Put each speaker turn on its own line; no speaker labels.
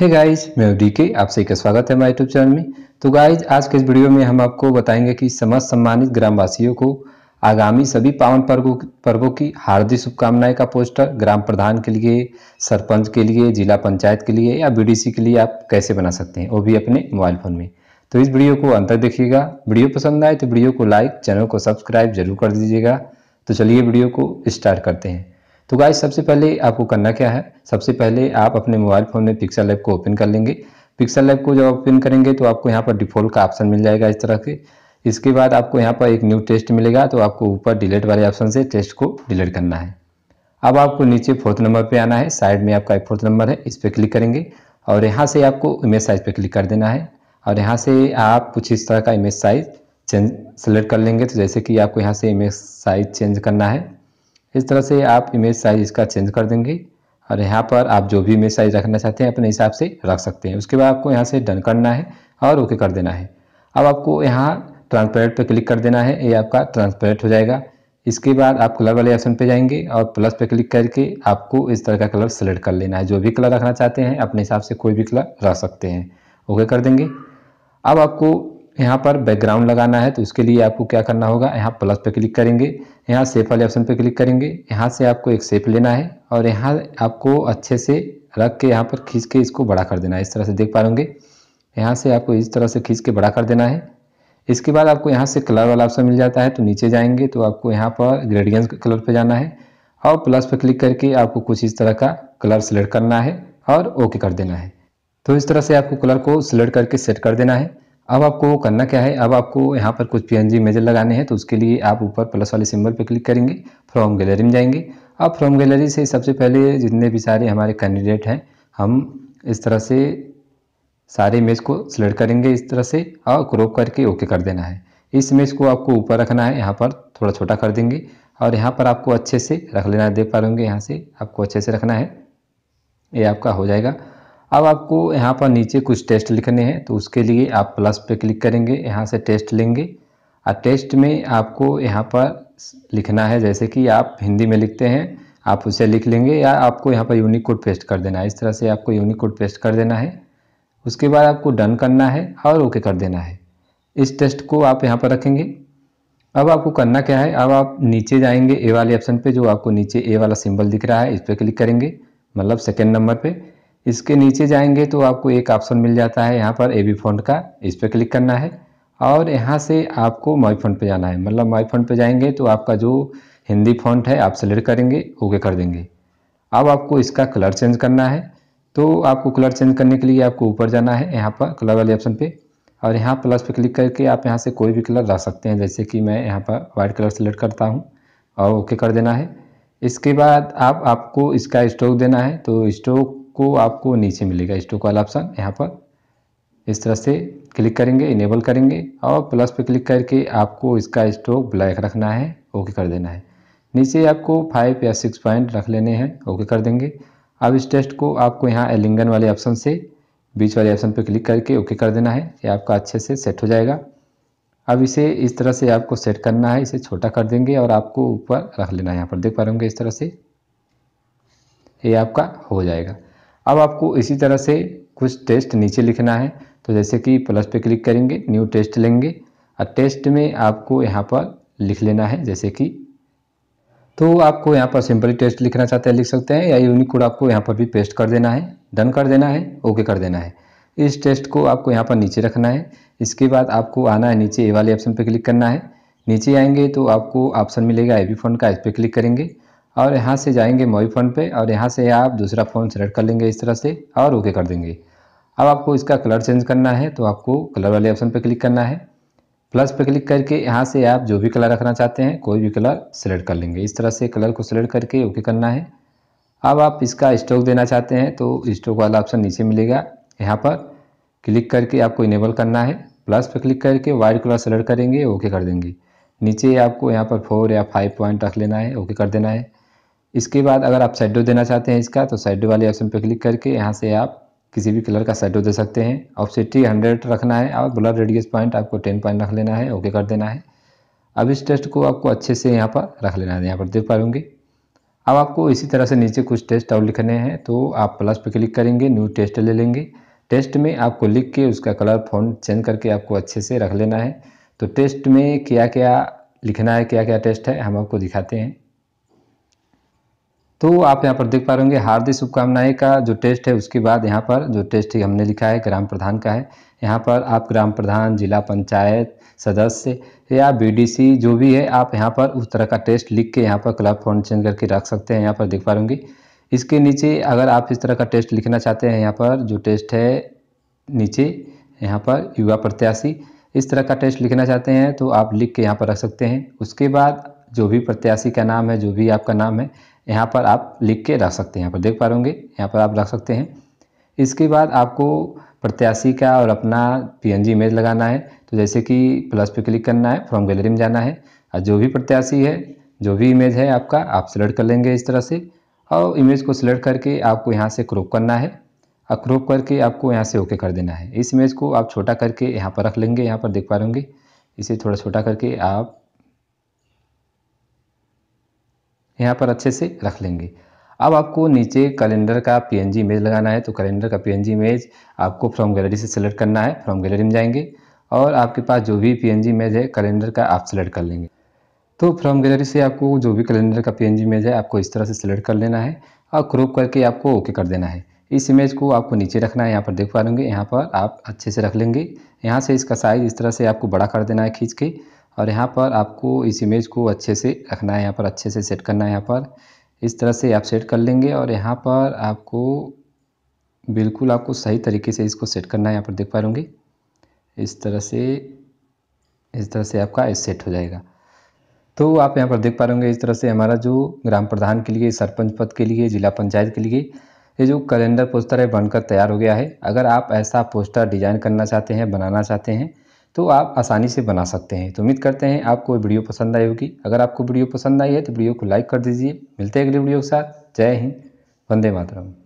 हे hey guys मैं D K आप सभी का स्वागत है हमारे यूट्यूब चैनल में तो गाइस आज के इस वीडियो में हम आपको बताएंगे कि समाज सम्मानित ग्रामवासियों को आगामी सभी पावन पर्वों पर्वों की हार्दिक शुभकामनाएं का पोस्टर ग्राम प्रधान के लिए सरपंच के लिए जिला पंचायत के लिए या बी के लिए आप कैसे बना सकते हैं वो भी अपने मोबाइल फ़ोन में तो इस वीडियो को अंतर देखिएगा वीडियो पसंद आए तो वीडियो को लाइक चैनल को सब्सक्राइब जरूर कर दीजिएगा तो चलिए वीडियो को स्टार्ट करते हैं तो गाइस सबसे पहले आपको करना क्या है सबसे पहले आप अपने मोबाइल फ़ोन में पिक्सल ऐप को ओपन कर लेंगे पिक्सल ऐप को जब ओपन करेंगे तो आपको यहाँ पर डिफ़ॉल्ट का ऑप्शन मिल जाएगा इस तरह के इसके बाद आपको यहाँ पर एक न्यू टेस्ट मिलेगा तो आपको ऊपर डिलीट वाले ऑप्शन से टेस्ट को डिलीट करना है अब आपको नीचे फोर्थ नंबर पर आना है साइड में आपका एक फोर्थ नंबर है इस पर क्लिक करेंगे और यहाँ से आपको इमेज साइज़ पर क्लिक कर देना है और यहाँ से आप कुछ इस तरह का इमेज साइज़ चेंज सेलेक्ट कर लेंगे तो जैसे कि आपको यहाँ से इमेज साइज़ चेंज करना है इस तरह से आप इमेज साइज इसका चेंज कर देंगे और यहाँ पर आप जो भी इमेज साइज रखना चाहते हैं अपने हिसाब से रख सकते हैं उसके बाद आपको यहाँ से डन करना है और ओके कर देना है अब आपको यहाँ ट्रांसपेरेंट पर क्लिक कर देना है ये आपका ट्रांसपेरेंट हो जाएगा इसके बाद आप कलर वाले ऑप्शन पे जाएंगे और प्लस पे क्लिक करके आपको इस तरह का कलर सेलेक्ट कर लेना है जो भी कलर रखना चाहते हैं अपने हिसाब से कोई भी कलर रख सकते हैं ओके कर देंगे अब आपको यहाँ पर बैकग्राउंड लगाना है तो इसके लिए आपको क्या करना होगा यहाँ प्लस पे क्लिक करेंगे यहाँ सेफ वाले ऑप्शन पे क्लिक करेंगे यहाँ से आपको एक सेफ लेना है और यहाँ आपको अच्छे से रख के यहाँ पर खींच के इसको बड़ा कर देना है इस तरह से देख पा होंगे यहाँ से आपको इस तरह से खींच के बड़ा कर देना है इसके बाद आपको यहाँ से कलर वाला ऑप्शन मिल जाता है तो नीचे जाएंगे तो आपको यहाँ पर ग्रेडियंस कलर पर जाना है और प्लस पर क्लिक करके आपको कुछ इस तरह का कलर सेलेक्ट करना है और ओके कर देना है तो इस तरह से आपको कलर को सिलेक्ट करके सेट कर देना है अब आपको करना क्या है अब आपको यहाँ पर कुछ पी मेजर लगाने हैं तो उसके लिए आप ऊपर प्लस वाले सिंबल पर क्लिक करेंगे फ्रॉम गैलरी में जाएंगे अब फ्रॉम गैलरी से सबसे पहले जितने भी सारे हमारे कैंडिडेट हैं हम इस तरह से सारे इमेज को सिलेक्ट करेंगे इस तरह से और क्रोप करके ओके कर देना है इस इमेज को आपको ऊपर रखना है यहाँ पर थोड़ा छोटा कर देंगे और यहाँ पर आपको अच्छे से रख लेना देख पा रहे होंगे यहाँ से आपको अच्छे से रखना है ये आपका हो जाएगा अब आपको यहाँ पर नीचे कुछ टेस्ट लिखने हैं तो उसके लिए आप प्लस पे क्लिक करेंगे यहाँ से टेस्ट लेंगे और टेस्ट में आपको यहाँ पर लिखना है जैसे कि आप हिंदी में लिखते हैं आप उसे लिख लेंगे या आपको यहाँ पर यूनिक कोड पेस्ट कर देना है इस तरह से आपको यूनिक कोड पेस्ट कर देना है उसके बाद आपको डन करना है और ओके कर देना है इस टेस्ट को आप यहाँ पर रखेंगे अब आपको करना क्या है अब आप नीचे जाएंगे ए वाले ऑप्शन पे जो आपको नीचे ए वाला सिंबल दिख रहा है इस पर क्लिक करेंगे मतलब सेकेंड नंबर पे इसके नीचे जाएंगे तो आपको एक ऑप्शन मिल जाता है यहाँ पर ए बी फॉन्ट का इस पर क्लिक करना है और यहाँ से आपको माई फंड पे जाना है मतलब माई फंड पे जाएंगे तो आपका जो हिंदी फॉन्ट है आप सेलेक्ट करेंगे ओके कर देंगे अब आपको इसका कलर चेंज करना है तो आपको कलर चेंज करने के लिए आपको ऊपर जाना है यहाँ पर कलर वाले ऑप्शन पे और यहाँ प्लस पे क्लिक करके आप यहाँ से कोई भी कलर ला सकते हैं जैसे कि मैं यहाँ पर वाइट कलर सेलेक्ट करता हूँ और ओके कर देना है इसके बाद आप आपको इसका स्टोक देना है तो स्टोक को आपको नीचे मिलेगा स्टोक वाला ऑप्शन यहाँ पर इस तरह से क्लिक करेंगे इनेबल करेंगे और प्लस पे क्लिक करके आपको इसका स्टोक ब्लैक रखना है ओके कर देना है नीचे आपको फाइव या सिक्स पॉइंट रख लेने हैं ओके कर देंगे अब इस टेस्ट को आपको यहाँ एलिंगन वाले ऑप्शन से बीच वाले ऑप्शन पर क्लिक करके ओके कर देना है ये आपका अच्छे से सेट हो जाएगा अब इसे इस तरह से आपको सेट करना है इसे छोटा कर देंगे और आपको ऊपर रख लेना है यहाँ पर देख पा रहे होंगे इस तरह से ये आपका हो जाएगा अब आपको इसी तरह से कुछ टेस्ट नीचे लिखना है तो जैसे कि प्लस पे क्लिक करेंगे न्यू टेस्ट लेंगे और टेस्ट में आपको यहाँ पर लिख लेना है जैसे कि तो आपको यहाँ पर सिंपली टेस्ट लिखना चाहते हैं लिख सकते हैं या यूनिक कोड आपको यहाँ पर भी पेस्ट कर देना है डन कर देना है ओके कर देना है इस टेस्ट को आपको यहाँ पर नीचे रखना है इसके बाद आपको आना है नीचे ए वाले ऑप्शन पर क्लिक करना है नीचे आएंगे तो आपको ऑप्शन मिलेगा ए बी फोन का इस पर क्लिक करेंगे और यहाँ से जाएंगे मोई फ़ोन पे और यहाँ से आप दूसरा फ़ोन सेलेक्ट कर लेंगे इस तरह से और ओके कर देंगे अब आपको इसका कलर चेंज करना है तो आपको कलर वाले ऑप्शन पे क्लिक करना है प्लस पे क्लिक करके यहाँ से आप जो भी कलर रखना चाहते हैं कोई भी कलर सेलेक्ट कर लेंगे इस तरह से कलर को सिलेक्ट करके ओके करना है अब आप इसका स्टॉक देना चाहते हैं तो स्टॉक वाला ऑप्शन नीचे मिलेगा यहाँ पर क्लिक करके आपको इनेबल करना है प्लस पर क्लिक करके वाइट कलर सेलेक्ट करेंगे ओके कर देंगे नीचे आपको यहाँ पर फोर या फाइव पॉइंट रख लेना है ओके कर देना है इसके बाद अगर आप शेडो देना चाहते हैं इसका तो शेडो वाले ऑप्शन पर क्लिक करके यहाँ से आप किसी भी कलर का शेडो दे सकते हैं ऑप्सिटी हंड्रेड रखना है और ब्लड रेडियस पॉइंट आपको टेन पॉइंट रख लेना है ओके कर देना है अब इस टेस्ट को आपको अच्छे से यहाँ पर रख लेना है यहाँ पर देख पाएंगे अब आपको इसी तरह से नीचे कुछ टेस्ट और लिखने हैं तो आप प्लस पे क्लिक करेंगे न्यू टेस्ट ले लेंगे टेस्ट में आपको लिख के उसका कलर फोन चेंज करके आपको अच्छे से रख लेना है तो टेस्ट में क्या क्या लिखना है क्या क्या टेस्ट है हम आपको दिखाते हैं तो आप यहाँ पर देख पा रहे होंगे हार्दिक शुभकामनाएं का जो टेस्ट है उसके बाद यहाँ पर जो टेस्ट है हमने लिखा है ग्राम प्रधान का है यहाँ पर आप ग्राम प्रधान जिला पंचायत सदस्य या बीडीसी जो भी है आप यहाँ पर उस तरह का टेस्ट लिख के यहाँ पर क्लब चेंज करके रख सकते हैं यहाँ पर देख पा रहे इसके नीचे अगर आप इस तरह का टेस्ट लिखना चाहते हैं यहाँ पर जो टेस्ट है नीचे यहाँ पर युवा प्रत्याशी इस तरह का टेस्ट लिखना चाहते हैं तो आप लिख के यहाँ पर रख सकते हैं उसके बाद जो भी प्रत्याशी का नाम है जो भी आपका नाम है यहाँ पर आप लिख के रख सकते हैं यहाँ पर देख पा रहे होंगे यहाँ पर आप रख सकते हैं इसके बाद आपको प्रत्याशी का और अपना पीएनजी इमेज लगाना है तो जैसे कि प्लस पे क्लिक करना है फ्रॉम गैलरी में जाना है और जो भी प्रत्याशी है जो भी इमेज है आपका आप सिलेक्ट कर लेंगे इस तरह से और इमेज को सिलेक्ट करके आपको यहाँ से क्रॉप करना है और क्रॉप करके आपको यहाँ से ओके कर देना है इस इमेज को आप छोटा करके यहाँ पर रख लेंगे यहाँ पर देख पा रहे होंगे इसे थोड़ा छोटा करके आप यहाँ पर अच्छे से रख लेंगे अब आपको नीचे कैलेंडर का जी इमेज लगाना है तो कैलेंडर का जी इमेज आपको फ्रॉम गैलरी से सेलेक्ट करना है फ्रॉम गैलरी में जाएंगे और आपके पास जो भी जी इमेज है कैलेंडर का आप सेलेक्ट कर लेंगे तो फ्रॉम गैलरी से आपको जो भी कैलेंडर का जी इमेज है आपको इस तरह से सिलेक्ट कर लेना है और क्रोप करके आपको ओके कर देना है इस इमेज को आपको नीचे रखना है यहाँ पर देख पा लेंगे यहाँ पर आप अच्छे से रख लेंगे यहाँ से इसका साइज़ इस तरह से आपको बड़ा कर देना है खींच के और यहाँ पर आपको इस इमेज को अच्छे से रखना है यहाँ पर अच्छे से सेट करना है यहाँ पर इस तरह से आप सेट कर लेंगे और यहाँ पर आपको बिल्कुल आपको सही तरीके से इसको सेट करना है यहाँ पर देख पा लूँगी इस तरह से इस तरह से आपका सेट हो जाएगा तो आप यहाँ पर देख पा रहे इस तरह से हमारा जो ग्राम प्रधान के लिए सरपंच पद के लिए जिला पंचायत के लिए ये जो कैलेंडर पोस्टर है बनकर तैयार हो गया है अगर आप ऐसा पोस्टर डिजाइन करना चाहते हैं बनाना चाहते हैं तो आप आसानी से बना सकते हैं तो उम्मीद करते हैं आपको वीडियो पसंद आई होगी अगर आपको वीडियो पसंद आई है तो वीडियो को लाइक कर दीजिए मिलते हैं अगले वीडियो के साथ जय हिंद वंदे मातरम